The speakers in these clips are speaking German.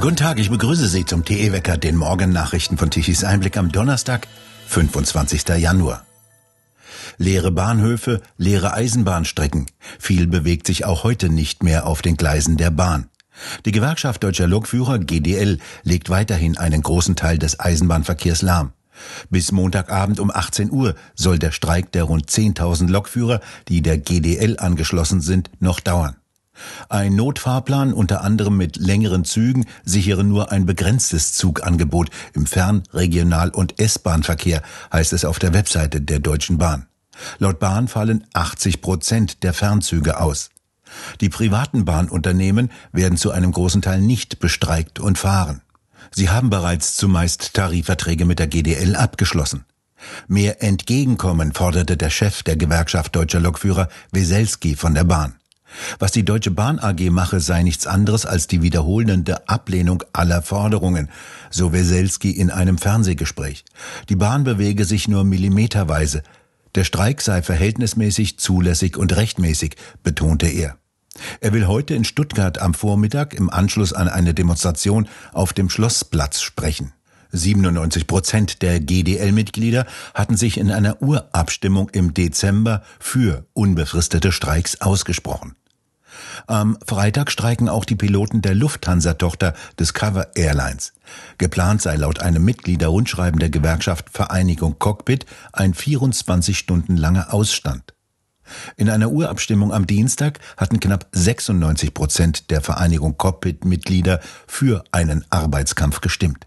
Guten Tag, ich begrüße Sie zum TE Wecker, den Morgennachrichten von Tichys Einblick am Donnerstag, 25. Januar. Leere Bahnhöfe, leere Eisenbahnstrecken. Viel bewegt sich auch heute nicht mehr auf den Gleisen der Bahn. Die Gewerkschaft Deutscher Lokführer GDL legt weiterhin einen großen Teil des Eisenbahnverkehrs lahm. Bis Montagabend um 18 Uhr soll der Streik der rund 10.000 Lokführer, die der GDL angeschlossen sind, noch dauern. Ein Notfahrplan unter anderem mit längeren Zügen sichere nur ein begrenztes Zugangebot im Fern-, Regional- und S-Bahn-Verkehr, heißt es auf der Webseite der Deutschen Bahn. Laut Bahn fallen 80 Prozent der Fernzüge aus. Die privaten Bahnunternehmen werden zu einem großen Teil nicht bestreikt und fahren. Sie haben bereits zumeist Tarifverträge mit der GDL abgeschlossen. Mehr Entgegenkommen forderte der Chef der Gewerkschaft Deutscher Lokführer Weselski von der Bahn. Was die Deutsche Bahn AG mache, sei nichts anderes als die wiederholende Ablehnung aller Forderungen, so Weselski in einem Fernsehgespräch. Die Bahn bewege sich nur millimeterweise. Der Streik sei verhältnismäßig, zulässig und rechtmäßig, betonte er. Er will heute in Stuttgart am Vormittag im Anschluss an eine Demonstration auf dem Schlossplatz sprechen. 97 Prozent der GDL-Mitglieder hatten sich in einer Urabstimmung im Dezember für unbefristete Streiks ausgesprochen. Am Freitag streiken auch die Piloten der Lufthansa-Tochter Discover Airlines. Geplant sei laut einem Mitgliederrundschreiben der Gewerkschaft Vereinigung Cockpit ein 24 Stunden langer Ausstand. In einer Urabstimmung am Dienstag hatten knapp 96 Prozent der Vereinigung Cockpit-Mitglieder für einen Arbeitskampf gestimmt.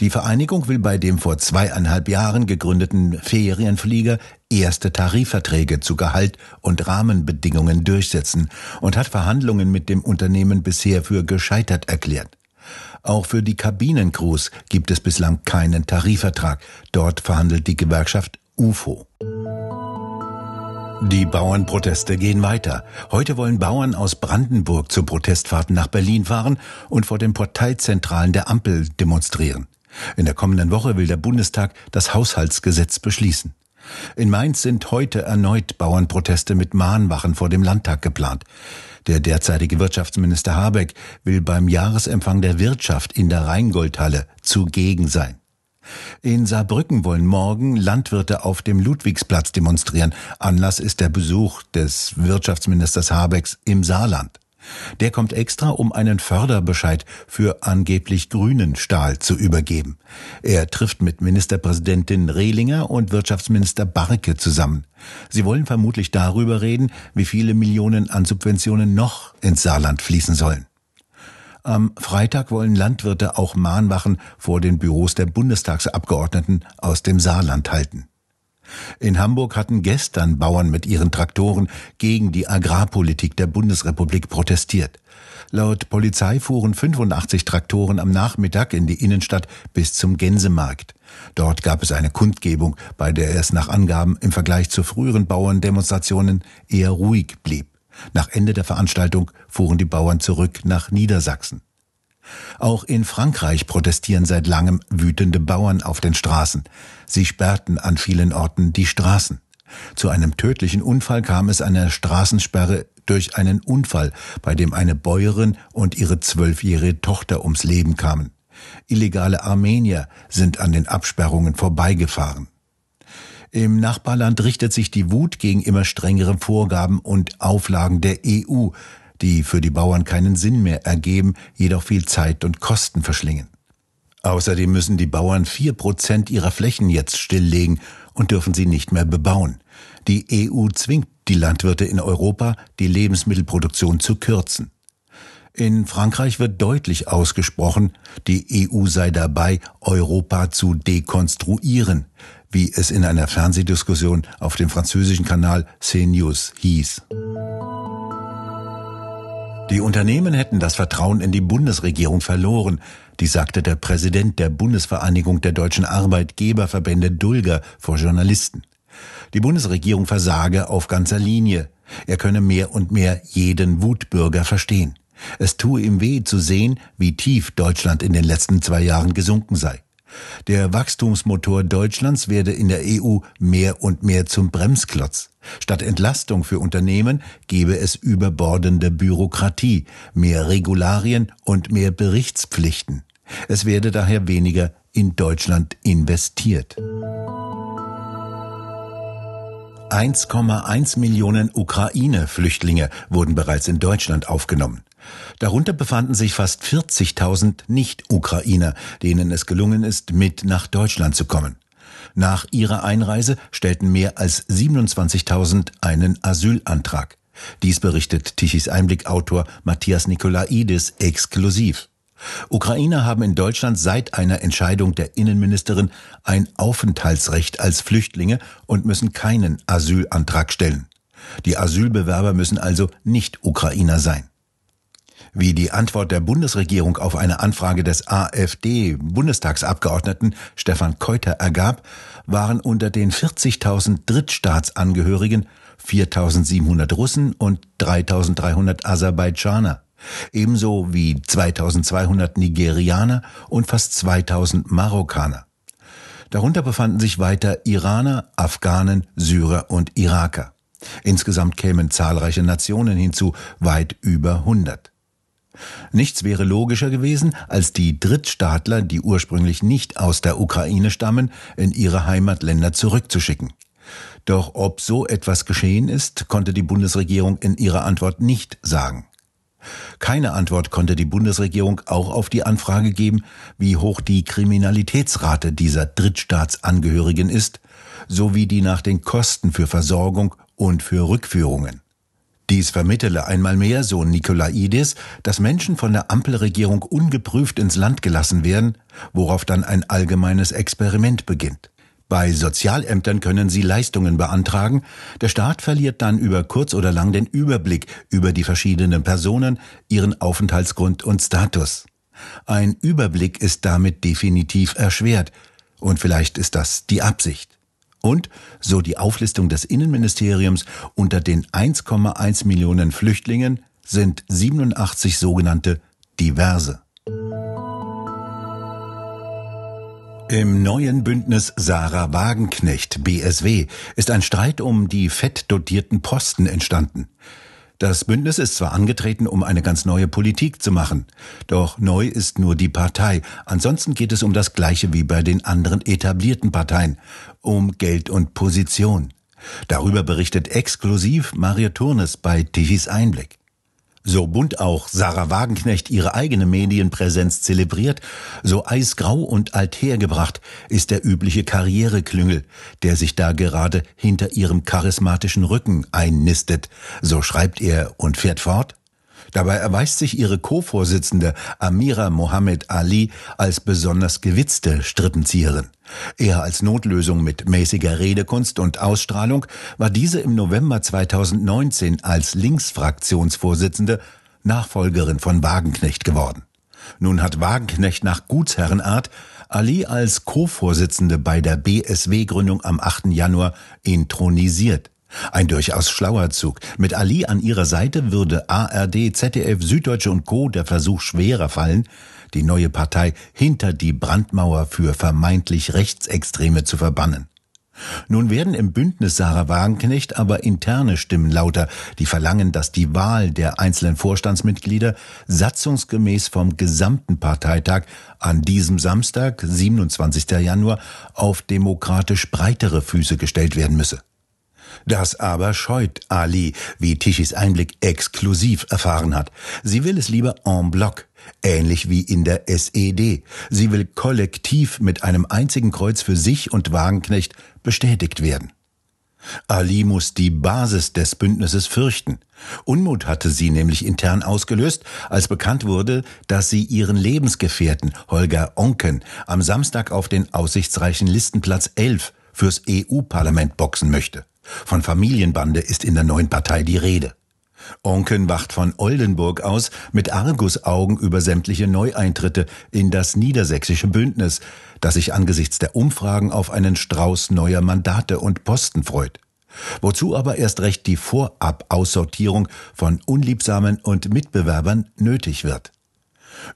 Die Vereinigung will bei dem vor zweieinhalb Jahren gegründeten Ferienflieger erste Tarifverträge zu Gehalt und Rahmenbedingungen durchsetzen und hat Verhandlungen mit dem Unternehmen bisher für gescheitert erklärt. Auch für die Kabinencrews gibt es bislang keinen Tarifvertrag. Dort verhandelt die Gewerkschaft UFO. Die Bauernproteste gehen weiter. Heute wollen Bauern aus Brandenburg zu Protestfahrten nach Berlin fahren und vor den Parteizentralen der Ampel demonstrieren. In der kommenden Woche will der Bundestag das Haushaltsgesetz beschließen. In Mainz sind heute erneut Bauernproteste mit Mahnwachen vor dem Landtag geplant. Der derzeitige Wirtschaftsminister Habeck will beim Jahresempfang der Wirtschaft in der Rheingoldhalle zugegen sein. In Saarbrücken wollen morgen Landwirte auf dem Ludwigsplatz demonstrieren. Anlass ist der Besuch des Wirtschaftsministers Habecks im Saarland. Der kommt extra, um einen Förderbescheid für angeblich grünen Stahl zu übergeben. Er trifft mit Ministerpräsidentin Rehlinger und Wirtschaftsminister Barke zusammen. Sie wollen vermutlich darüber reden, wie viele Millionen an Subventionen noch ins Saarland fließen sollen. Am Freitag wollen Landwirte auch Mahnwachen vor den Büros der Bundestagsabgeordneten aus dem Saarland halten. In Hamburg hatten gestern Bauern mit ihren Traktoren gegen die Agrarpolitik der Bundesrepublik protestiert. Laut Polizei fuhren 85 Traktoren am Nachmittag in die Innenstadt bis zum Gänsemarkt. Dort gab es eine Kundgebung, bei der es nach Angaben im Vergleich zu früheren Bauerndemonstrationen eher ruhig blieb. Nach Ende der Veranstaltung fuhren die Bauern zurück nach Niedersachsen. Auch in Frankreich protestieren seit langem wütende Bauern auf den Straßen. Sie sperrten an vielen Orten die Straßen. Zu einem tödlichen Unfall kam es einer Straßensperre durch einen Unfall, bei dem eine Bäuerin und ihre zwölfjährige Tochter ums Leben kamen. Illegale Armenier sind an den Absperrungen vorbeigefahren. Im Nachbarland richtet sich die Wut gegen immer strengere Vorgaben und Auflagen der EU, die für die Bauern keinen Sinn mehr ergeben, jedoch viel Zeit und Kosten verschlingen. Außerdem müssen die Bauern vier Prozent ihrer Flächen jetzt stilllegen und dürfen sie nicht mehr bebauen. Die EU zwingt die Landwirte in Europa, die Lebensmittelproduktion zu kürzen. In Frankreich wird deutlich ausgesprochen, die EU sei dabei, Europa zu dekonstruieren, wie es in einer Fernsehdiskussion auf dem französischen Kanal CNews hieß. Die Unternehmen hätten das Vertrauen in die Bundesregierung verloren. die sagte der Präsident der Bundesvereinigung der deutschen Arbeitgeberverbände Dulger vor Journalisten. Die Bundesregierung versage auf ganzer Linie. Er könne mehr und mehr jeden Wutbürger verstehen. Es tue ihm weh zu sehen, wie tief Deutschland in den letzten zwei Jahren gesunken sei. Der Wachstumsmotor Deutschlands werde in der EU mehr und mehr zum Bremsklotz. Statt Entlastung für Unternehmen gebe es überbordende Bürokratie, mehr Regularien und mehr Berichtspflichten. Es werde daher weniger in Deutschland investiert. 1,1 Millionen Ukraine-Flüchtlinge wurden bereits in Deutschland aufgenommen. Darunter befanden sich fast 40.000 Nicht-Ukrainer, denen es gelungen ist, mit nach Deutschland zu kommen. Nach ihrer Einreise stellten mehr als 27.000 einen Asylantrag. Dies berichtet Tichys Einblickautor Matthias Nikolaidis exklusiv. Ukrainer haben in Deutschland seit einer Entscheidung der Innenministerin ein Aufenthaltsrecht als Flüchtlinge und müssen keinen Asylantrag stellen. Die Asylbewerber müssen also nicht Ukrainer sein wie die Antwort der Bundesregierung auf eine Anfrage des AfD-Bundestagsabgeordneten Stefan Keuter ergab, waren unter den 40.000 Drittstaatsangehörigen 4.700 Russen und 3.300 Aserbaidschaner, ebenso wie 2.200 Nigerianer und fast 2.000 Marokkaner. Darunter befanden sich weiter Iraner, Afghanen, Syrer und Iraker. Insgesamt kämen zahlreiche Nationen hinzu, weit über 100. Nichts wäre logischer gewesen, als die Drittstaatler, die ursprünglich nicht aus der Ukraine stammen, in ihre Heimatländer zurückzuschicken. Doch ob so etwas geschehen ist, konnte die Bundesregierung in ihrer Antwort nicht sagen. Keine Antwort konnte die Bundesregierung auch auf die Anfrage geben, wie hoch die Kriminalitätsrate dieser Drittstaatsangehörigen ist, sowie die nach den Kosten für Versorgung und für Rückführungen. Dies vermittele einmal mehr, so Nikolaidis, dass Menschen von der Ampelregierung ungeprüft ins Land gelassen werden, worauf dann ein allgemeines Experiment beginnt. Bei Sozialämtern können sie Leistungen beantragen. Der Staat verliert dann über kurz oder lang den Überblick über die verschiedenen Personen, ihren Aufenthaltsgrund und Status. Ein Überblick ist damit definitiv erschwert. Und vielleicht ist das die Absicht und, so die Auflistung des Innenministeriums, unter den 1,1 Millionen Flüchtlingen sind 87 sogenannte diverse. Im neuen Bündnis Sarah Wagenknecht BSW ist ein Streit um die fett dotierten Posten entstanden. Das Bündnis ist zwar angetreten, um eine ganz neue Politik zu machen, doch neu ist nur die Partei. Ansonsten geht es um das Gleiche wie bei den anderen etablierten Parteien um Geld und Position. Darüber berichtet exklusiv Mario Turnes bei Tichys Einblick. So bunt auch Sarah Wagenknecht ihre eigene Medienpräsenz zelebriert, so eisgrau und althergebracht ist der übliche Karriereklüngel, der sich da gerade hinter ihrem charismatischen Rücken einnistet, so schreibt er und fährt fort. Dabei erweist sich ihre Co-Vorsitzende Amira Mohammed Ali als besonders gewitzte Strippenzieherin. Eher als Notlösung mit mäßiger Redekunst und Ausstrahlung war diese im November 2019 als Linksfraktionsvorsitzende Nachfolgerin von Wagenknecht geworden. Nun hat Wagenknecht nach Gutsherrenart Ali als Co-Vorsitzende bei der BSW-Gründung am 8. Januar intronisiert. Ein durchaus schlauer Zug. Mit Ali an ihrer Seite würde ARD, ZDF, Süddeutsche und Co. der Versuch schwerer fallen, die neue Partei hinter die Brandmauer für vermeintlich Rechtsextreme zu verbannen. Nun werden im Bündnis Sarah Wagenknecht aber interne Stimmen lauter, die verlangen, dass die Wahl der einzelnen Vorstandsmitglieder satzungsgemäß vom gesamten Parteitag an diesem Samstag, 27. Januar, auf demokratisch breitere Füße gestellt werden müsse. Das aber scheut Ali, wie Tischis Einblick exklusiv erfahren hat. Sie will es lieber en bloc, ähnlich wie in der SED. Sie will kollektiv mit einem einzigen Kreuz für sich und Wagenknecht bestätigt werden. Ali muss die Basis des Bündnisses fürchten. Unmut hatte sie nämlich intern ausgelöst, als bekannt wurde, dass sie ihren Lebensgefährten Holger Onken am Samstag auf den aussichtsreichen Listenplatz 11 fürs EU-Parlament boxen möchte. Von Familienbande ist in der neuen Partei die Rede. Onken wacht von Oldenburg aus mit Argusaugen über sämtliche Neueintritte in das niedersächsische Bündnis, das sich angesichts der Umfragen auf einen Strauß neuer Mandate und Posten freut. Wozu aber erst recht die Vorab-Aussortierung von Unliebsamen und Mitbewerbern nötig wird.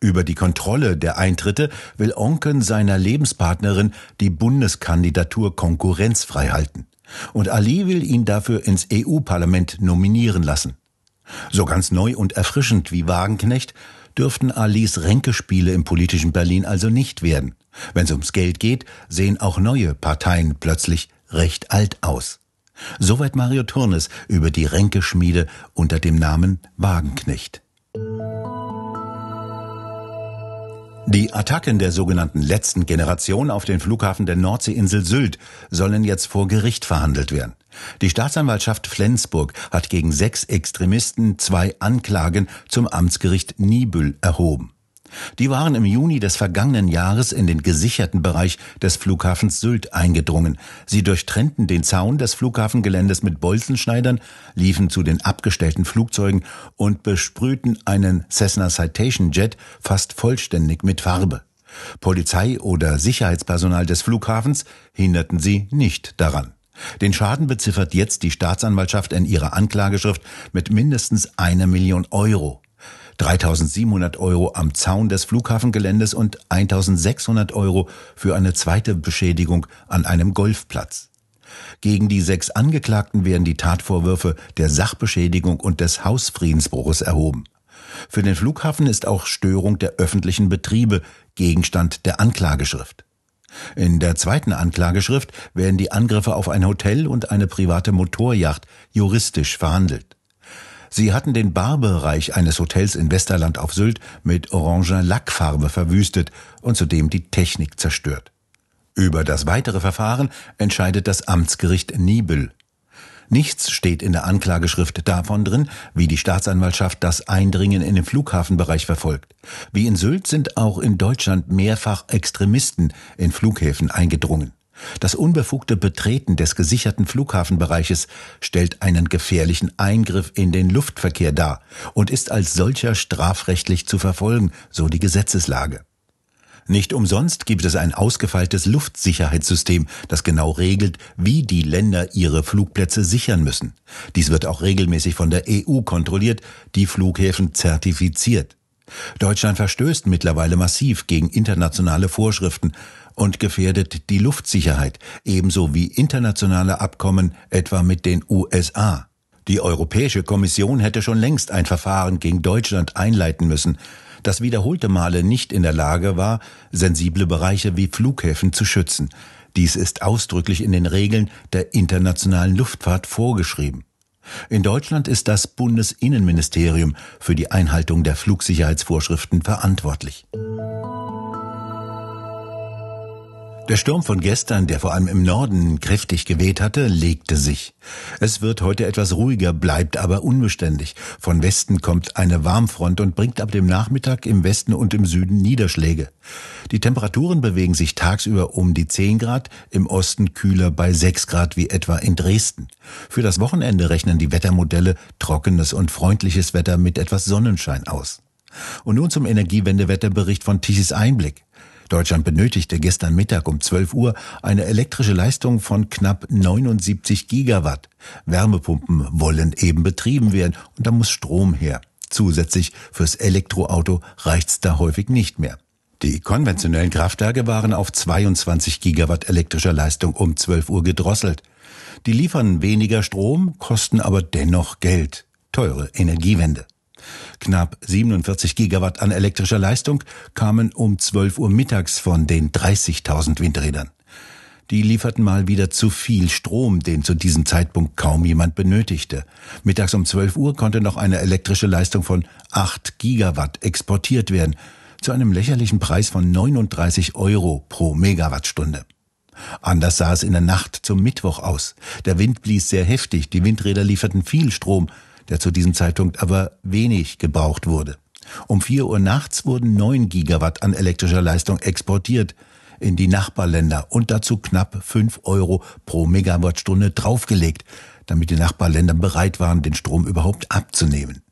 Über die Kontrolle der Eintritte will Onken seiner Lebenspartnerin die Bundeskandidatur konkurrenzfrei halten. Und Ali will ihn dafür ins EU-Parlament nominieren lassen. So ganz neu und erfrischend wie Wagenknecht dürften Alis Ränkespiele im politischen Berlin also nicht werden. Wenn es ums Geld geht, sehen auch neue Parteien plötzlich recht alt aus. Soweit Mario Turnes über die Ränkeschmiede unter dem Namen Wagenknecht. Die Attacken der sogenannten letzten Generation auf den Flughafen der Nordseeinsel Sylt sollen jetzt vor Gericht verhandelt werden. Die Staatsanwaltschaft Flensburg hat gegen sechs Extremisten zwei Anklagen zum Amtsgericht Nibül erhoben. Die waren im Juni des vergangenen Jahres in den gesicherten Bereich des Flughafens Sylt eingedrungen. Sie durchtrennten den Zaun des Flughafengeländes mit Bolzenschneidern, liefen zu den abgestellten Flugzeugen und besprühten einen Cessna Citation Jet fast vollständig mit Farbe. Polizei oder Sicherheitspersonal des Flughafens hinderten sie nicht daran. Den Schaden beziffert jetzt die Staatsanwaltschaft in ihrer Anklageschrift mit mindestens einer Million Euro. 3700 Euro am Zaun des Flughafengeländes und 1600 Euro für eine zweite Beschädigung an einem Golfplatz. Gegen die sechs Angeklagten werden die Tatvorwürfe der Sachbeschädigung und des Hausfriedensbruches erhoben. Für den Flughafen ist auch Störung der öffentlichen Betriebe Gegenstand der Anklageschrift. In der zweiten Anklageschrift werden die Angriffe auf ein Hotel und eine private Motorjacht juristisch verhandelt. Sie hatten den Barbereich eines Hotels in Westerland auf Sylt mit oranger Lackfarbe verwüstet und zudem die Technik zerstört. Über das weitere Verfahren entscheidet das Amtsgericht Nibel. Nichts steht in der Anklageschrift davon drin, wie die Staatsanwaltschaft das Eindringen in den Flughafenbereich verfolgt. Wie in Sylt sind auch in Deutschland mehrfach Extremisten in Flughäfen eingedrungen. Das unbefugte Betreten des gesicherten Flughafenbereiches stellt einen gefährlichen Eingriff in den Luftverkehr dar und ist als solcher strafrechtlich zu verfolgen, so die Gesetzeslage. Nicht umsonst gibt es ein ausgefeiltes Luftsicherheitssystem, das genau regelt, wie die Länder ihre Flugplätze sichern müssen. Dies wird auch regelmäßig von der EU kontrolliert, die Flughäfen zertifiziert. Deutschland verstößt mittlerweile massiv gegen internationale Vorschriften, und gefährdet die Luftsicherheit, ebenso wie internationale Abkommen etwa mit den USA. Die Europäische Kommission hätte schon längst ein Verfahren gegen Deutschland einleiten müssen, das wiederholte Male nicht in der Lage war, sensible Bereiche wie Flughäfen zu schützen. Dies ist ausdrücklich in den Regeln der internationalen Luftfahrt vorgeschrieben. In Deutschland ist das Bundesinnenministerium für die Einhaltung der Flugsicherheitsvorschriften verantwortlich. Der Sturm von gestern, der vor allem im Norden kräftig geweht hatte, legte sich. Es wird heute etwas ruhiger, bleibt aber unbeständig. Von Westen kommt eine Warmfront und bringt ab dem Nachmittag im Westen und im Süden Niederschläge. Die Temperaturen bewegen sich tagsüber um die 10 Grad, im Osten kühler bei 6 Grad wie etwa in Dresden. Für das Wochenende rechnen die Wettermodelle trockenes und freundliches Wetter mit etwas Sonnenschein aus. Und nun zum Energiewendewetterbericht von Tichys Einblick. Deutschland benötigte gestern Mittag um 12 Uhr eine elektrische Leistung von knapp 79 Gigawatt. Wärmepumpen wollen eben betrieben werden und da muss Strom her. Zusätzlich fürs Elektroauto reicht's da häufig nicht mehr. Die konventionellen Kraftwerke waren auf 22 Gigawatt elektrischer Leistung um 12 Uhr gedrosselt. Die liefern weniger Strom, kosten aber dennoch Geld. Teure Energiewende. Knapp 47 Gigawatt an elektrischer Leistung kamen um 12 Uhr mittags von den 30.000 Windrädern. Die lieferten mal wieder zu viel Strom, den zu diesem Zeitpunkt kaum jemand benötigte. Mittags um 12 Uhr konnte noch eine elektrische Leistung von 8 Gigawatt exportiert werden, zu einem lächerlichen Preis von 39 Euro pro Megawattstunde. Anders sah es in der Nacht zum Mittwoch aus. Der Wind blies sehr heftig, die Windräder lieferten viel Strom, der zu diesem Zeitpunkt aber wenig gebraucht wurde. Um 4 Uhr nachts wurden 9 Gigawatt an elektrischer Leistung exportiert in die Nachbarländer und dazu knapp 5 Euro pro Megawattstunde draufgelegt, damit die Nachbarländer bereit waren, den Strom überhaupt abzunehmen.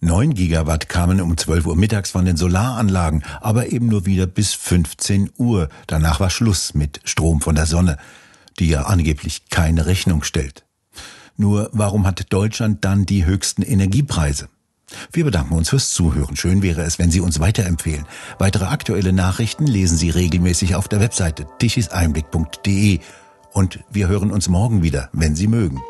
9 Gigawatt kamen um 12 Uhr mittags von den Solaranlagen, aber eben nur wieder bis 15 Uhr. Danach war Schluss mit Strom von der Sonne, die ja angeblich keine Rechnung stellt. Nur warum hat Deutschland dann die höchsten Energiepreise? Wir bedanken uns fürs Zuhören. Schön wäre es, wenn Sie uns weiterempfehlen. Weitere aktuelle Nachrichten lesen Sie regelmäßig auf der Webseite tichiseinblick.de. Und wir hören uns morgen wieder, wenn Sie mögen.